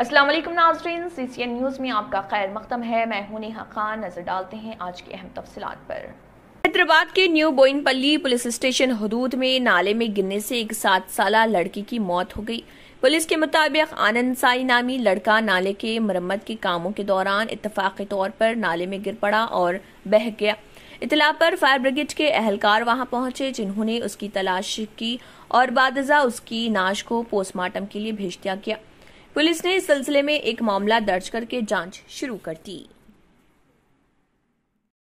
असलम नाजरीन सी C N news में आपका खैर मकदम है मैं हूं नेहा खान नज़र डालते हैं आज की अहम तफसलत पर हैदराबाद के न्यू बोइनपल्ली पुलिस स्टेशन हदूद में नाले में गिरने से एक सात साल लड़की की मौत हो गई पुलिस के मुताबिक आनंद साई नामी लड़का नाले के मरम्मत के कामों के दौरान इतफाक़ी तौर पर नाले में गिर पड़ा और बह गया इतला पर फायर ब्रिगेड के अहलकार वहां पहुंचे जिन्होंने उसकी तलाश की और बादजा उसकी नाश को पोस्टमार्टम के लिए भेज दिया गया पुलिस ने इस सिलसिले में एक मामला दर्ज करके जांच शुरू कर दी